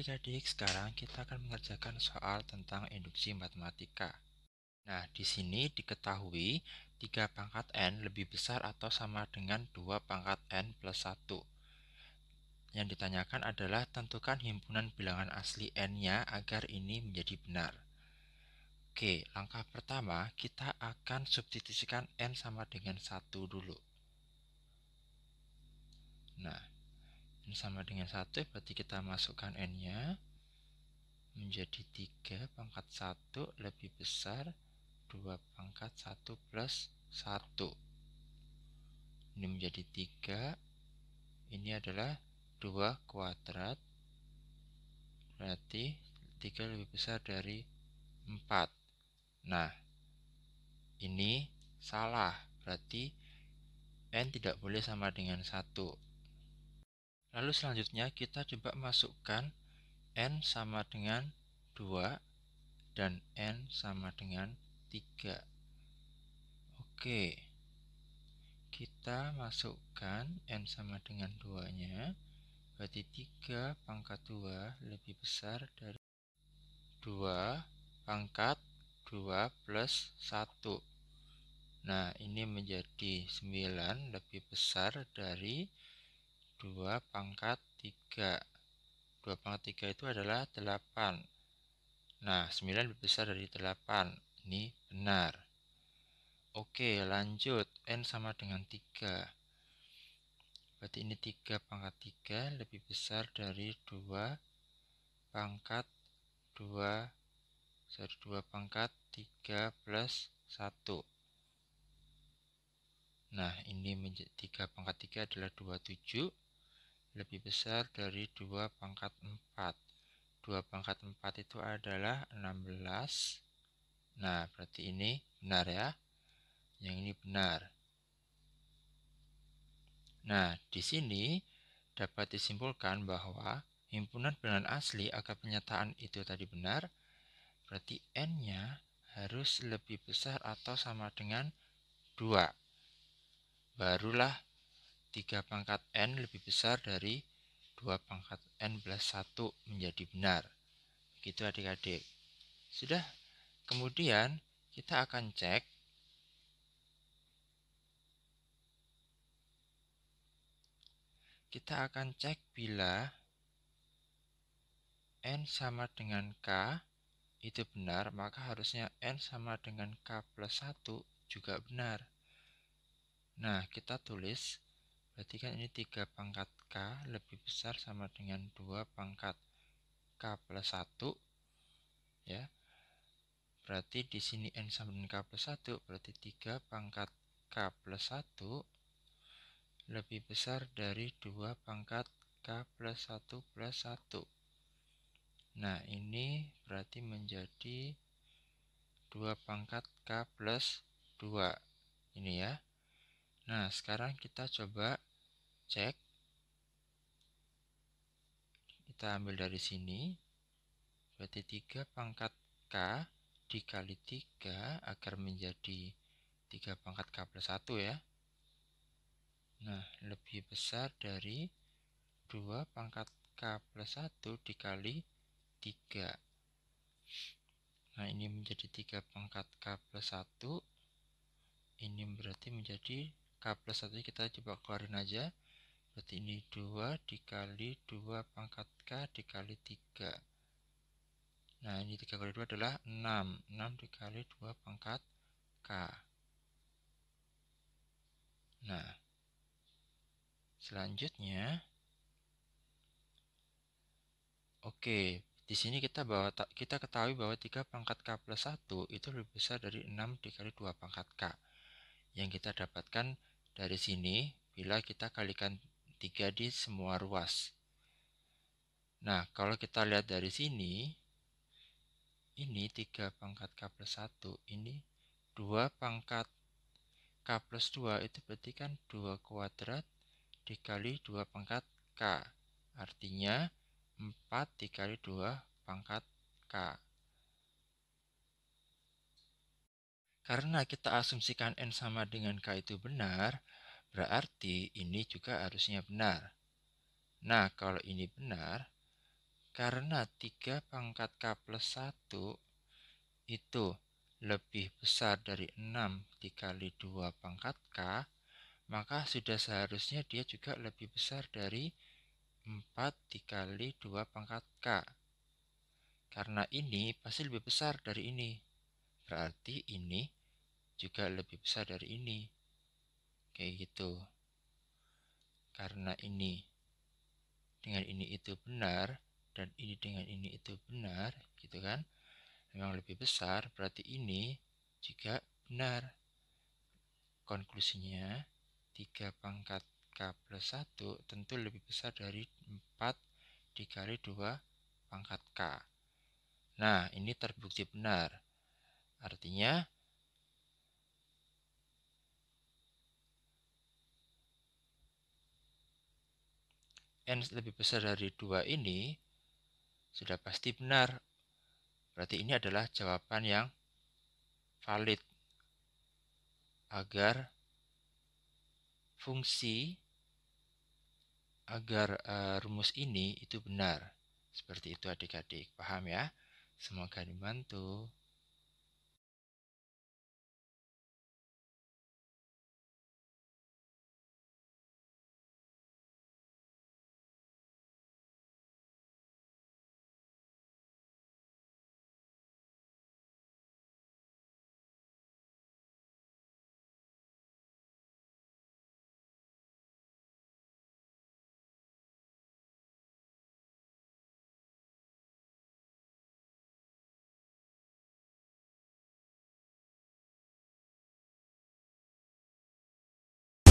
Oke, jadi sekarang kita akan mengerjakan soal tentang induksi matematika. Nah, di sini diketahui 3 pangkat N lebih besar atau sama dengan 2 pangkat N plus 1. Yang ditanyakan adalah tentukan himpunan bilangan asli N-nya agar ini menjadi benar. Oke, langkah pertama kita akan substitusikan N sama dengan 1 dulu. Nah, N sama dengan 1 ya, berarti kita masukkan N-nya menjadi 3 pangkat 1 lebih besar 2 pangkat 1 plus 1 ini menjadi 3 ini adalah 2 kuadrat berarti 3 lebih besar dari 4 nah ini salah berarti N tidak boleh sama dengan 1 Lalu selanjutnya kita coba masukkan N sama dengan 2 dan N sama dengan 3. Oke, kita masukkan N sama dengan 2-nya, berarti 3 pangkat 2 lebih besar dari 2 pangkat 2 plus 1. Nah, ini menjadi 9 lebih besar dari 2 pangkat 3. 2 pangkat 3 itu adalah 8. Nah, 9 lebih besar dari 8. Ini benar. Oke, lanjut. N sama dengan 3. Berarti ini 3 pangkat 3 lebih besar dari 2 pangkat 2. Sorry, 2 pangkat 3 plus 1. Nah, ini menjadi 3 pangkat 3 adalah 27 lebih besar dari 2 pangkat 4. 2 pangkat 4 itu adalah 16. Nah, berarti ini benar ya. Yang ini benar. Nah, di sini dapat disimpulkan bahwa himpunan bilangan asli agar pernyataan itu tadi benar, berarti n-nya harus lebih besar atau sama dengan 2. Barulah 3 pangkat N lebih besar dari 2 pangkat N plus 1 menjadi benar. Begitu adik-adik. Sudah. Kemudian kita akan cek kita akan cek bila N sama dengan K itu benar, maka harusnya N sama dengan K plus 1 juga benar. Nah, kita tulis Berarti kan ini 3 pangkat K lebih besar sama dengan 2 pangkat K plus 1. Ya. Berarti di sini N sama dengan K plus 1. Berarti 3 pangkat K plus 1 lebih besar dari 2 pangkat K plus 1 plus 1. Nah, ini berarti menjadi 2 pangkat K plus 2. Ini ya. Nah, sekarang kita coba cek kita ambil dari sini berarti 3 pangkat K dikali 3 agar menjadi 3 pangkat K plus 1 ya nah lebih besar dari 2 pangkat K plus 1 dikali 3 nah ini menjadi 3 pangkat K plus 1 ini berarti menjadi K plus 1 kita coba keluarin aja Berarti ini 2 dikali 2 pangkat K dikali 3. Nah, ini 3 kali 2 adalah 6. 6 dikali 2 pangkat K. Nah, selanjutnya, oke, okay, di sini kita bahwa kita ketahui bahwa 3 pangkat K plus 1 itu lebih besar dari 6 dikali 2 pangkat K. Yang kita dapatkan dari sini, bila kita kalikan 3 d semua ruas. Nah, kalau kita lihat dari sini, ini 3 pangkat K plus 1, ini 2 pangkat K plus 2, itu berarti kan 2 kuadrat dikali 2 pangkat K. Artinya 4 dikali 2 pangkat K. Karena kita asumsikan N sama dengan K itu benar, Berarti ini juga harusnya benar. Nah, kalau ini benar, karena 3 pangkat K plus 1 itu lebih besar dari 6 dikali 2 pangkat K, maka sudah seharusnya dia juga lebih besar dari 4 dikali 2 pangkat K. Karena ini pasti lebih besar dari ini. Berarti ini juga lebih besar dari ini kayak gitu karena ini dengan ini itu benar dan ini dengan ini itu benar gitu kan memang lebih besar berarti ini juga benar konklusinya 3 pangkat K plus 1 tentu lebih besar dari 4 dikali 2 pangkat K nah ini terbukti benar artinya n lebih besar dari dua ini sudah pasti benar. Berarti ini adalah jawaban yang valid agar fungsi agar uh, rumus ini itu benar. Seperti itu adik-adik, paham ya? Semoga dibantu.